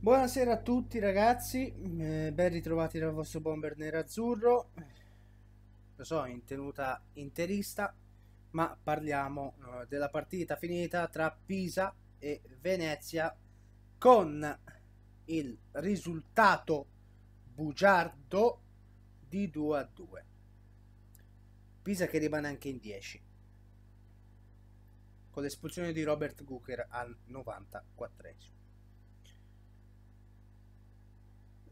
Buonasera a tutti ragazzi, eh, ben ritrovati dal vostro bomber nerazzurro, lo so in tenuta interista, ma parliamo eh, della partita finita tra Pisa e Venezia con il risultato bugiardo di 2 a 2. Pisa che rimane anche in 10 con l'espulsione di Robert Gucker al 94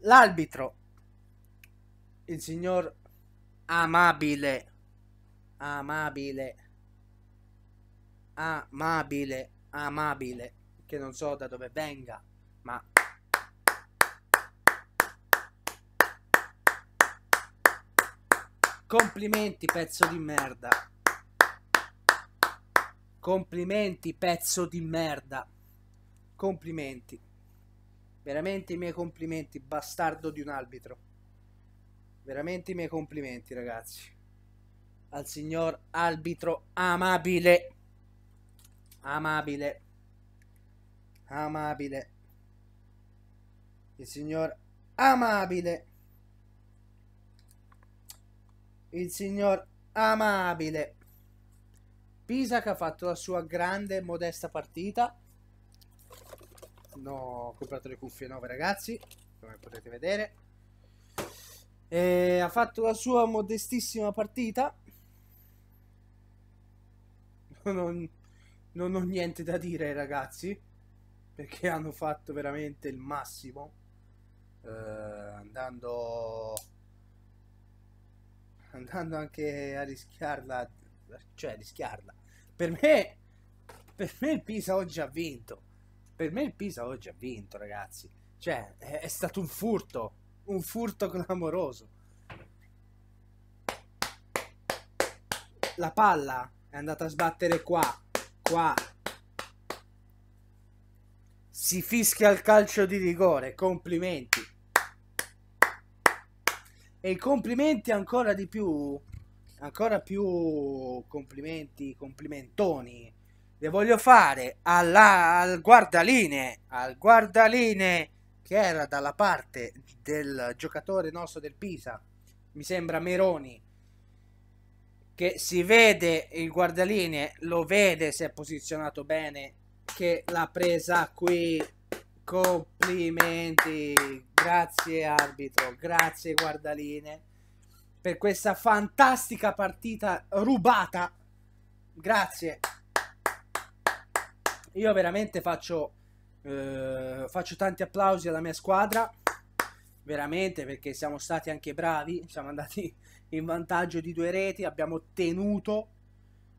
L'arbitro, il signor amabile, amabile, amabile, amabile, che non so da dove venga, ma... Complimenti pezzo di merda. Complimenti pezzo di merda. Complimenti. Veramente i miei complimenti, bastardo di un arbitro. Veramente i miei complimenti, ragazzi. Al signor arbitro amabile. Amabile. Amabile. Il signor amabile. Il signor amabile. Pisa che ha fatto la sua grande e modesta partita no, ho comprato le cuffie nuove ragazzi, come potete vedere. E ha fatto la sua modestissima partita. Non, non ho niente da dire ragazzi, perché hanno fatto veramente il massimo. Eh, andando andando anche a rischiarla cioè rischiarla per me per me il Pisa oggi ha vinto per me il Pisa oggi ha vinto, ragazzi. Cioè, è, stato un furto, un furto clamoroso. La palla è andata a sbattere qua, qua. Si fischia il calcio di rigore, complimenti. E complimenti ancora di più ancora più complimenti, complimentoni le voglio fare alla, al guardaline, al guardaline che era dalla parte del giocatore nostro del Pisa, mi sembra Meroni, che si vede il guardaline, lo vede se è posizionato bene, che l'ha presa qui, complimenti, grazie arbitro, grazie guardaline, per questa fantastica partita rubata, grazie io veramente faccio, eh, faccio tanti applausi alla mia squadra, veramente perché siamo stati anche bravi, siamo andati in vantaggio di due reti, abbiamo tenuto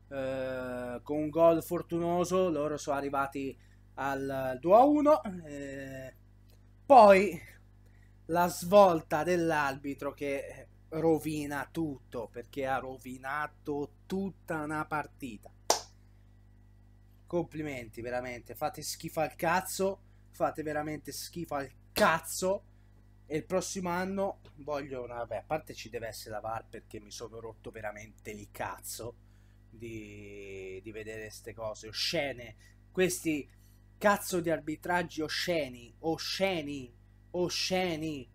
eh, con un gol fortunoso, loro sono arrivati al 2-1. a Eh, poi la svolta dell'arbitro che rovina tutto perché ha rovinato tutta una partita complimenti veramente, fate schifo al cazzo, fate veramente schifo al cazzo e il prossimo anno voglio una, vabbè, a parte ci deve essere la VAR perché mi sono rotto veramente il cazzo di, di vedere queste cose oscene, questi cazzo di arbitraggi osceni, osceni, osceni.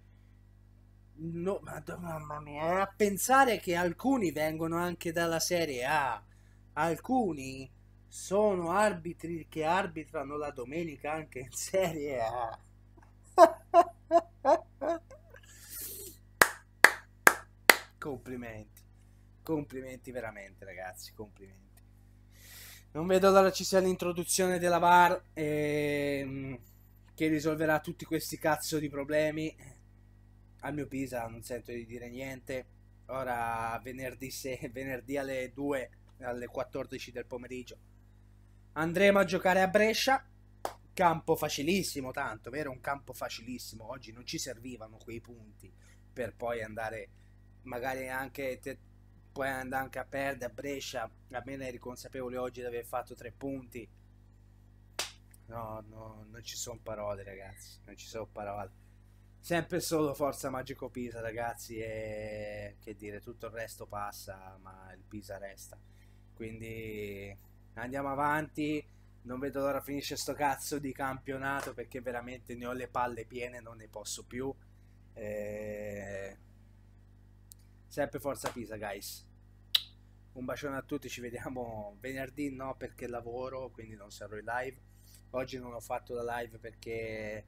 No, madonna mia, a pensare che alcuni vengono anche dalla Serie A, alcuni sono arbitri che arbitrano la domenica anche in Serie A. complimenti, complimenti veramente ragazzi, complimenti. Non vedo l'ora ci sia l'introduzione della VAR ehm, che risolverà tutti questi cazzo di problemi. Al mio Pisa non sento di dire niente. Ora venerdì, se, venerdì alle 2, alle 14 del pomeriggio Andremo a giocare a Brescia, campo facilissimo tanto, vero? Un campo facilissimo, oggi non ci servivano quei punti per poi andare magari anche te, puoi andare anche a perdere a Brescia, A me ne eri consapevole oggi di aver fatto tre punti. No, no, non ci sono parole ragazzi, non ci sono parole. Sempre solo forza Magico Pisa ragazzi e che dire, tutto il resto passa, ma il Pisa resta. Quindi andiamo avanti. Non vedo l'ora finisce sto cazzo di campionato perché veramente ne ho le palle piene, non ne posso più. Eh... Sempre forza Pisa, guys. Un bacione a tutti, ci vediamo venerdì, no perché lavoro, quindi non sarò in live. Oggi non ho fatto la live perché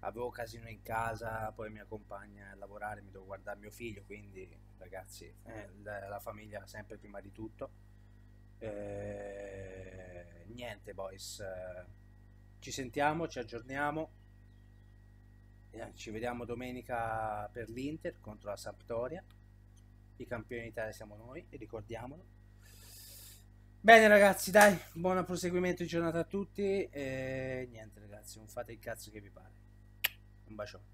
avevo casino in casa, poi mia compagna a lavorare, mi devo guardare mio figlio, quindi ragazzi, eh, la famiglia sempre prima di tutto. Eh, niente, boys. ci sentiamo, ci aggiorniamo. Eh, ci vediamo domenica per l'Inter contro la Sampdoria. I campioni d'Italia siamo noi, ricordiamolo. Bene ragazzi, dai, buon proseguimento di giornata a tutti e eh, niente ragazzi, non fate il cazzo che vi pare. Un bacione.